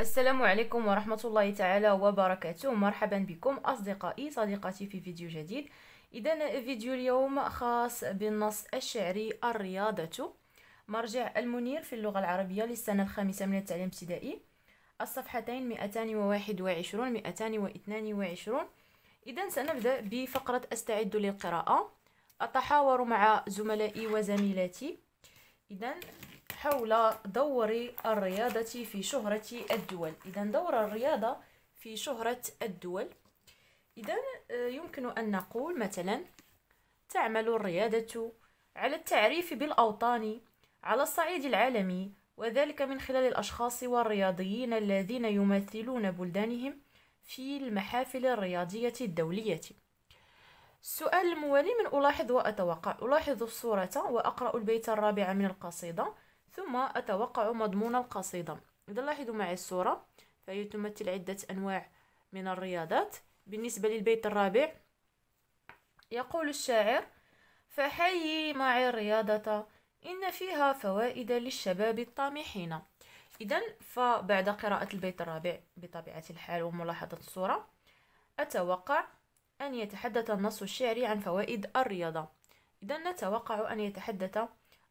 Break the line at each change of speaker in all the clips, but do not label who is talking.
السلام عليكم ورحمة الله تعالى وبركاته مرحبا بكم أصدقائي صديقاتي في فيديو جديد إذا فيديو اليوم خاص بالنص الشعري الرياضة مرجع المنير في اللغة العربية للسنة الخامسة من التعليم الابتدائي الصفحتين 221 222 إذا سنبدأ بفقرة أستعد للقراءة أتحاور مع زملائي وزميلاتي إذا حول دور الرياضة في شهرة الدول إذا دور الرياضة في شهرة الدول إذا آه، يمكن أن نقول مثلا تعمل الرياضة على التعريف بالأوطان على الصعيد العالمي وذلك من خلال الأشخاص والرياضيين الذين يمثلون بلدانهم في المحافل الرياضية الدولية السؤال الموالي من ألاحظ وأتوقع ألاحظ الصورة وأقرأ البيت الرابع من القصيدة ثم أتوقع مضمون القصيدة إذا لاحظوا معي الصورة فهي تمثل عدة أنواع من الرياضات بالنسبة للبيت الرابع يقول الشاعر فحيي معي الرياضة إن فيها فوائد للشباب الطامحين إذا فبعد قراءة البيت الرابع بطبيعة الحال وملاحظة الصورة أتوقع أن يتحدث النص الشعري عن فوائد الرياضة إذا نتوقع أن يتحدث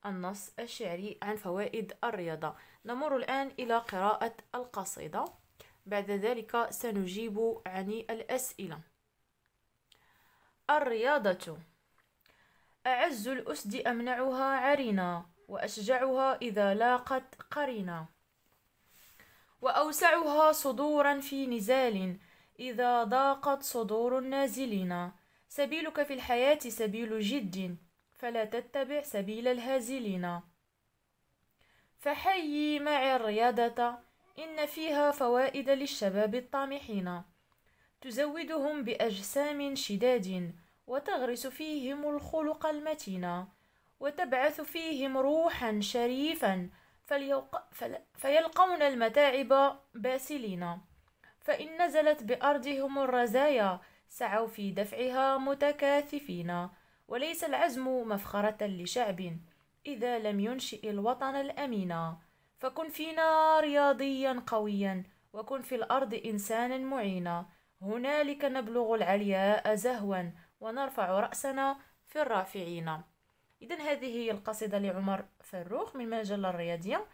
النص الشعري عن فوائد الرياضة نمر الآن إلى قراءة القصيدة بعد ذلك سنجيب عن الأسئلة الرياضة أعز الأسد أمنعها عرنا وأشجعها إذا لاقت قرنا وأوسعها صدورا في نزال إذا ضاقت صدور النازلين سبيلك في الحياة سبيل جد فلا تتبع سبيل الهازلين فحيي معي الرياضة إن فيها فوائد للشباب الطامحين تزودهم بأجسام شداد وتغرس فيهم الخلق المتين وتبعث فيهم روحا شريفا فيلقون المتاعب باسلين فإن نزلت بأرضهم الرزايا سعوا في دفعها متكاثفين وليس العزم مفخرة لشعب إذا لم ينشئ الوطن الأمين فكن فينا رياضيا قويا وكن في الأرض إنسانا معينا هنالك نبلغ العلياء زهوا ونرفع رأسنا في الرافعين إذا هذه هي القصيدة لعمر فاروق من مجلة الرياضية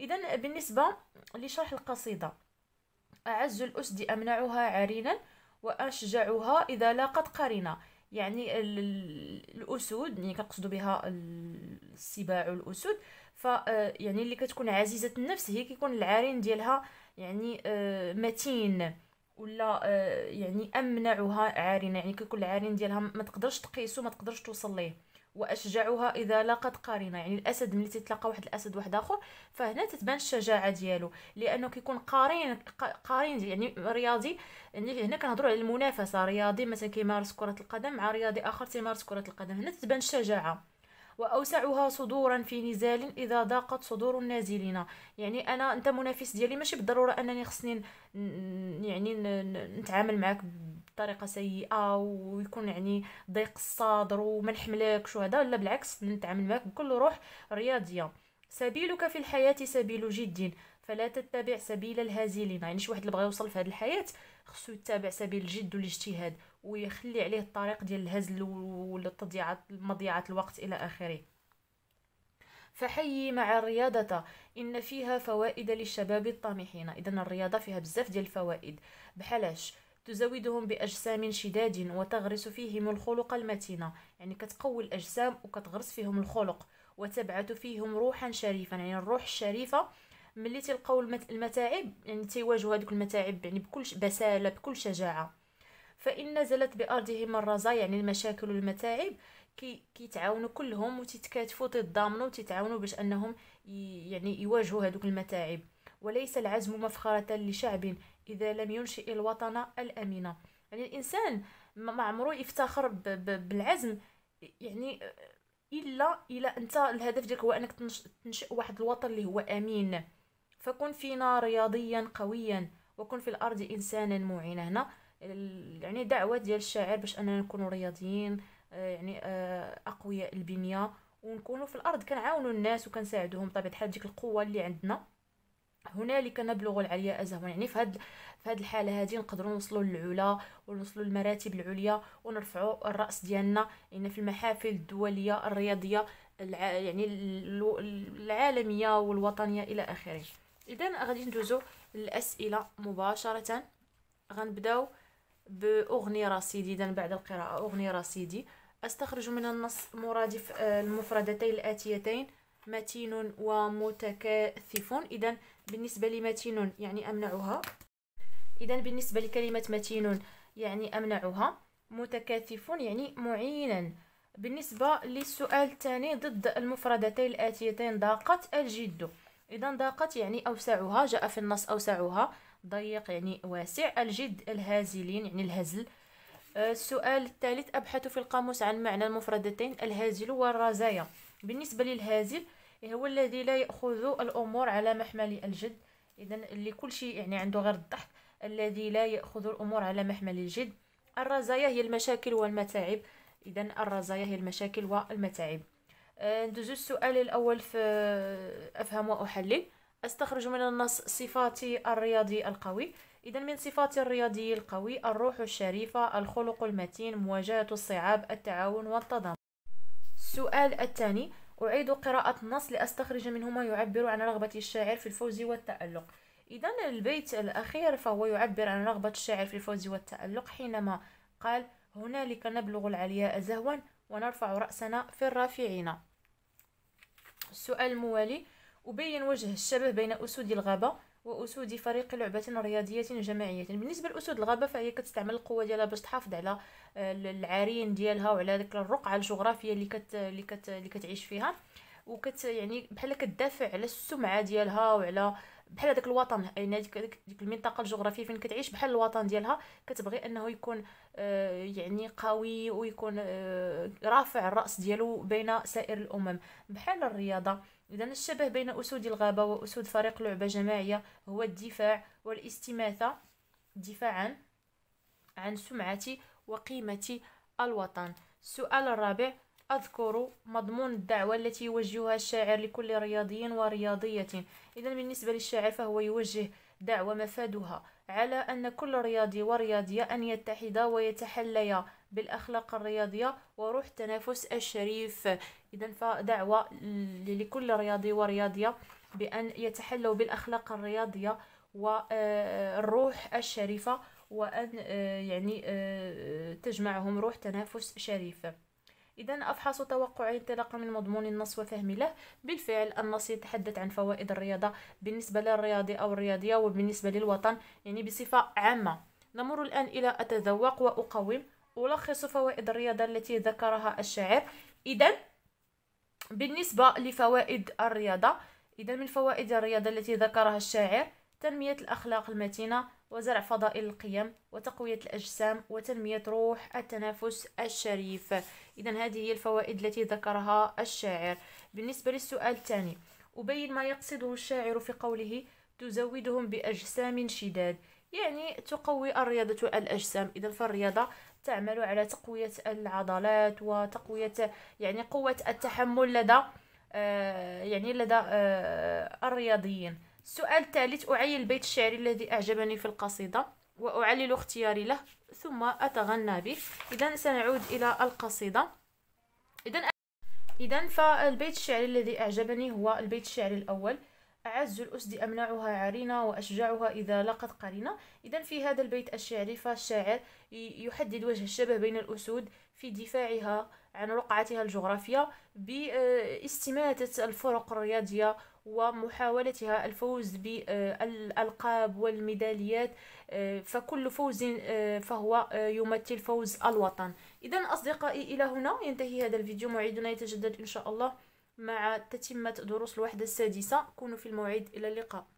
إذا بالنسبة لشرح القصيدة أعز الأسد أمنعها عرينا وأشجعها إذا لاقت قرينا يعني الاسود يعني كنقصدوا بها السباع والاسود ف آه، يعني اللي كتكون عزيزه النفس هي كيكون العرين ديالها يعني آه، متين ولا آه، يعني امنعها عارنه يعني كيكون العرين ديالها ما تقدرش تقيسو ما تقدرش توصل ليه واشجعها اذا لاقت قرينه يعني الاسد ملي تتلاقى واحد الاسد واحد اخر فهنا تتبان الشجاعه ديالو لانه كيكون قارين قارين يعني رياضي يعني هنا كنهضروا على المنافسه رياضي مثلا كيمارس كره القدم مع رياضي اخر تيمارس كره القدم هنا تتبان الشجاعه واوسعها صدورا في نزال اذا ضاقت صدور النازلين يعني انا انت منافس ديالي ماشي بالضروره انني خصني يعني نتعامل معك بطريقه سيئه ويكون يعني ضيق الصدر وما نحملكش وهذا لا بالعكس نتعامل معك بكل روح رياضيه سبيلك في الحياه سبيل جد فلا تتبع سبيل الهازلين يعني شي واحد اللي بغى يوصل في هذه الحياه خصو يتبع سبيل الجد والاجتهاد ويخلي عليه الطريق ديال الهزل والتضيعات مضيعه الوقت الى اخره فحيي مع الرياضة إن فيها فوائد للشباب الطامحين إذا الرياضة فيها بزاف ديال الفوائد بحالاش تزودهم بأجسام شداد وتغرس فيهم الخلق المتينة يعني كتقوي الأجسام وكتغرس فيهم الخلق وتبعث فيهم روحا شريفا يعني الروح الشريفة ملي تلقاو المتاعب يعني تيواجهوا هذوك المتاعب يعني بكل بسالة بكل شجاعة فإن نزلت بأرضهم الرزا يعني المشاكل والمتاعب كي كلهم وتتكاتفوا تتضامنوا وتتعاونوا باش انهم يعني يواجهوا هذوك المتاعب وليس العزم مفخرة لشعب إذا لم ينشئ الوطن الأمينة يعني الإنسان ما عمره يفتخر بالعزم يعني إلا إلى أنت الهدف ديالك هو أنك تنشئ واحد الوطن اللي هو أمين فكن فينا رياضيا قويا وكن في الأرض إنسانا معينا هنا يعني دعوة ديال الشاعر باش أننا نكون رياضيين آه، يعني آه، أقوياء البنية ونكونوا في الأرض كنعاونوا الناس وكنساعدوهم طبيعة الحال ديك القوة اللي عندنا هنالك نبلغ العلياء زهوا يعني في هاد في هاد الحاله هذه نقدروا نوصلوا للعلا ونوصلوا للمراتب العليا ونرفعوا الراس ديالنا يعني في المحافل الدوليه الرياضيه الع... يعني العالميه والوطنيه الى اخره اذا غادي ندوزو للاسئله مباشره غنبداو باغنيه رصيدي اذا بعد القراءه اغنيه رصيدي استخرج من النص مرادف آه، المفردتين الاتيتين متين ومتكاثف اذا بالنسبة لمتين يعني أمنعها إذا بالنسبة لكلمة متين يعني أمنعها متكاثف يعني معينا بالنسبة للسؤال الثاني ضد المفردتين الآتيتين ضاقت الجد إذا ضاقت يعني أوسعها جاء في النص أوسعها ضيق يعني واسع الجد الهازلين يعني الهزل آه، السؤال الثالث أبحث في القاموس عن معنى المفردتين الهازل والرزايا بالنسبة للهازل هو الذي لا يأخذ الأمور على محمل الجد إذا اللي كل شيء يعني عنده غير الضحك الذي لا يأخذ الأمور على محمل الجد الرزايا هي المشاكل والمتاعب إذا الرزايا هي المشاكل والمتاعب أه، ندوزو السؤال الأول في أفهم وأحلل أستخرج من النص صفاتي الرياضي القوي إذا من صفات الرياضي القوي الروح الشريفة الخلق المتين مواجهة الصعاب التعاون والتضامن السؤال الثاني أعيد قراءة النص لأستخرج منه ما يعبر عن رغبة الشاعر في الفوز والتألق إذا البيت الأخير فهو يعبر عن رغبة الشاعر في الفوز والتألق حينما قال هنالك نبلغ العلياء زهوا ونرفع رأسنا في الرافعين السؤال الموالي أبين وجه الشبه بين أسود الغابة واسود فريق لعبه رياضيه جماعيه بالنسبه لاسود الغابه فهي كتستعمل القوه ديالها باش تحافظ على آه، العرين ديالها وعلى ديك الرقعه الجغرافيه اللي كت اللي كت اللي كتعيش فيها وكت يعني بحال كتدافع على السمعه ديالها وعلى بحال هذاك الوطن يعني هذيك ديك المنطقه الجغرافيه فين كتعيش بحال الوطن ديالها كتبغي انه يكون آه، يعني قوي ويكون آه، رافع الراس ديالو بين سائر الامم بحال الرياضه اذا الشبه بين اسود الغابه واسود فريق لعبه جماعيه هو الدفاع والاستماثه دفاعا عن سمعه وقيمه الوطن السؤال الرابع أذكر مضمون الدعوة التي يوجهها الشاعر لكل رياضي ورياضية إذا بالنسبة للشاعر فهو يوجه دعوة مفادها على أن كل رياضي ورياضية أن يتحد ويتحلي بالأخلاق الرياضية وروح التنافس الشريف إذا فدعوة لكل رياضي ورياضية بأن يتحلوا بالأخلاق الرياضية والروح آه، الشريفة وأن آه، يعني آه، تجمعهم روح تنافس شريف إذا أفحص توقعي انطلاقا من مضمون النص وفهم له بالفعل النص يتحدث عن فوائد الرياضة بالنسبة للرياضي أو الرياضية وبالنسبة للوطن يعني بصفة عامة نمر الآن إلى أتذوق وأقوم ألخص فوائد الرياضة التي ذكرها الشاعر إذا بالنسبة لفوائد الرياضة إذا من فوائد الرياضة التي ذكرها الشاعر تنمية الأخلاق المتينة وزرع فضائل القيم وتقوية الأجسام وتنمية روح التنافس الشريف إذا هذه هي الفوائد التي ذكرها الشاعر بالنسبة للسؤال الثاني أبين ما يقصده الشاعر في قوله تزودهم بأجسام شداد يعني تقوي الرياضة الأجسام إذا فالرياضة تعمل على تقوية العضلات وتقوية يعني قوة التحمل لدى آه، يعني لدى آه، الرياضيين السؤال الثالث أعيّل البيت الشعري الذي أعجبني في القصيدة وأعلل اختياري له ثم أتغنى به إذا سنعود إلى القصيدة إذا إذا فالبيت الشعري الذي أعجبني هو البيت الشعري الأول أعز الأسد أمنعها عرينة وأشجعها إذا لقت قرينة إذا في هذا البيت الشعري فالشاعر يحدد وجه الشبه بين الأسود في دفاعها عن رقعتها الجغرافية باستماتة الفرق الرياضية ومحاولتها الفوز بالألقاب والميداليات آه، فكل فوز آه، فهو آه، يمثل فوز الوطن إذا أصدقائي إلى هنا ينتهي هذا الفيديو موعدنا يتجدد إن شاء الله مع تتمة دروس الوحدة السادسة كونوا في الموعد إلى اللقاء